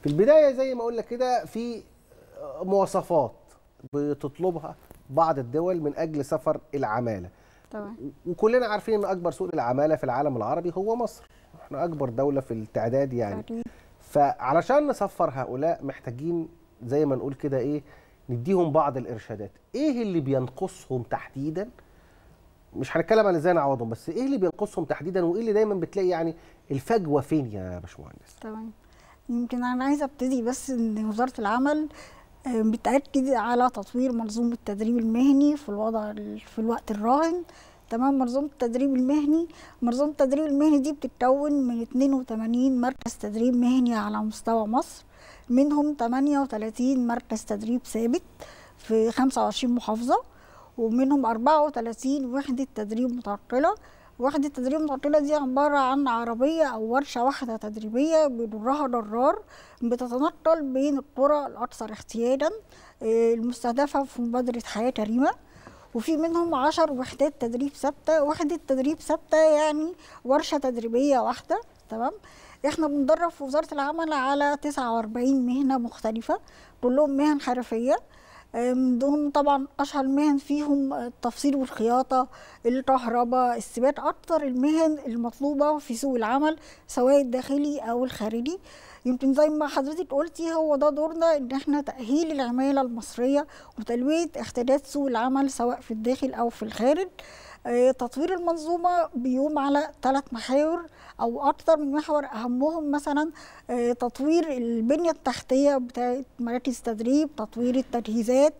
في البدايه زي ما اقول لك كده في مواصفات بتطلبها بعض الدول من اجل سفر العماله طبعا وكلنا عارفين ان اكبر سوق العماله في العالم العربي هو مصر احنا اكبر دوله في التعداد يعني طبعا. فعلشان نسفر هؤلاء محتاجين زي ما نقول كده ايه نديهم بعض الارشادات ايه اللي بينقصهم تحديدا مش هنتكلم عن ازاي نعوضهم بس ايه اللي بينقصهم تحديدا وايه اللي دايما بتلاقي يعني الفجوه فين يا باشمهندس تمام يمكن انا عايزه ابتدي بس ان وزاره العمل بتاكد آه، على تطوير منظومه التدريب المهني في الوضع في الوقت الراهن تمام منظومه التدريب المهني منظومه التدريب المهني دي بتتكون من 82 مركز تدريب مهني على مستوى مصر منهم 38 مركز تدريب ثابت في 25 محافظه ومنهم 34 وحده تدريب متعقله وحدة تدريب معطلة دي عبارة عن عربية أو ورشة واحدة تدريبية بيدرها درار بتتنقل بين القرى الأكثر احتياجا آه، المستهدفة في مبادرة حياة كريمة وفي منهم عشر وحدات تدريب ثابتة وحدة تدريب ثابتة يعني ورشة تدريبية واحدة تمام احنا بندرب في وزارة العمل على 49 مهنة مختلفة كلهم مهن حرفية من ضمن طبعا اشهر المهن فيهم التفصيل والخياطه الكهرباء السباك اكتر المهن المطلوبه في سوق العمل سواء الداخلي او الخارجي يمكن زي ما حضرتك قلتي هو ده دورنا ان احنا تاهيل العماله المصريه وتلويه احتياجات سوق العمل سواء في الداخل او في الخارج آه، تطوير المنظومه بيقوم على ثلاث محاور او اكثر من محور اهمهم مثلا آه، تطوير البنيه التحتيه بتاعه مراكز تدريب تطوير التجهيزات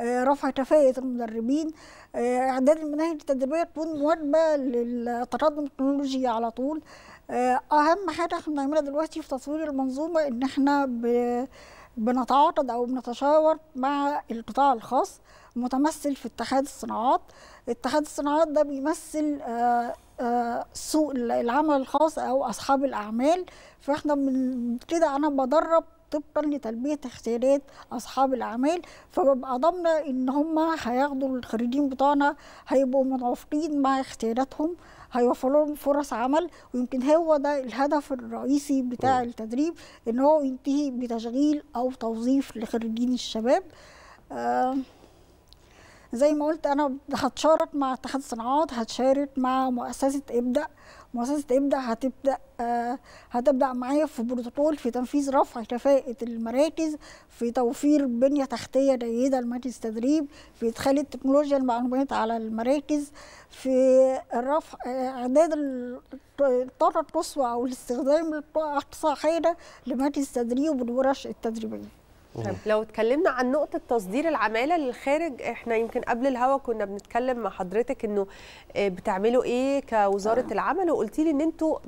آه، رفع كفاءة المدربين إعداد المناهج التدريبية تكون مواجبة للتقدم التكنولوجي على طول أهم حاجة احنا بنعملها دلوقتي في تطوير المنظومة إن احنا بنتعاقد او بنتشاور مع القطاع الخاص متمثل في اتحاد الصناعات اتحاد الصناعات ده بيمثل آه، آه، سوق العمل الخاص او اصحاب الاعمال فاحنا من كده انا بدرب طبقا لتلبيه اختيارات اصحاب الاعمال فببقى ضامنه ان هم هياخدوا الخريجين بتوعنا هيبقوا متوافقين مع اختياراتهم هيوفر لهم فرص عمل ويمكن هو ده الهدف الرئيسي بتاع التدريب ان هو ينتهي بتشغيل او توظيف لخريجين الشباب آه زي ما قلت انا هتشارك مع اتحاد الصناعات هتشارك مع مؤسسه ابدا مؤسسه ابدا هتبدا آه هتبدا معايا في بروتوكول في تنفيذ رفع كفاءه المراكز في توفير بنيه تحتيه جيده لمجلس التدريب في ادخال التكنولوجيا المعلومات على المراكز في رفع آه، اعداد الطاقه القصوى او الاستخدام اقصى حاجه لمجلس التدريب والورش التدريبيه طيب. لو اتكلمنا عن نقطه تصدير العماله للخارج احنا يمكن قبل الهوا كنا بنتكلم مع حضرتك انه آه، بتعملوا ايه كوزاره آه. العمل وقلتي لي ان انتوا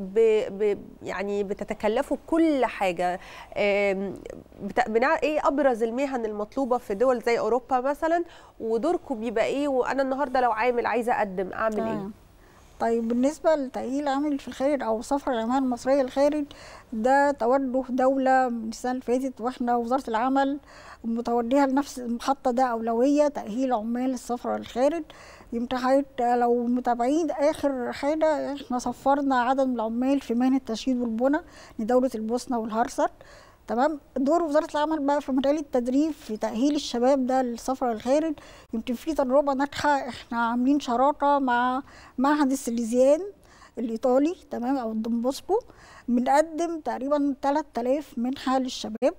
يعني بتتكلفوا كل حاجه ايه ابرز المهن المطلوبه في دول زي اوروبا مثلا ودوركم بيبقى ايه وانا النهارده لو عامل عايزه اقدم اعمل آه. ايه طيب بالنسبة لتأهيل العامل في الخارج أو سفر العمال المصرية للخارج ده توجه دولة من السنة اللي فاتت واحنا وزارة العمل متوجهة لنفس المحطة ده أولوية تأهيل عمال السفر للخارج يمكن لو متابعين آخر حاجة احنا صفرنا عدد من العمال في مهنة التشييد والبنى لدولة البوسنة والهرسك تمام دور وزاره العمل بقى في مجال التدريب في تاهيل الشباب ده للسفر الخارج يمكن في تجربه ناجحه احنا عاملين شراكه مع معهد السليزيان الايطالي تمام او الدومبوسكو بنقدم تقريبا 3000 منحه للشباب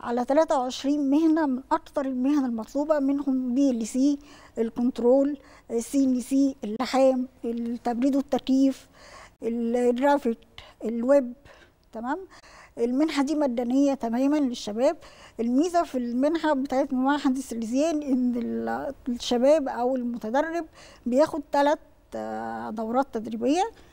على 23 مهنه من اكثر المهن المطلوبه منهم بي ال سي الكنترول سي ان سي اللحام التبريد والتكييف الجرافيك الويب تمام المنحه دي مجانيه تماما للشباب الميزه في المنحه بتاعت معهد السليزيان ان الشباب او المتدرب بياخد ثلاث آه، دورات تدريبيه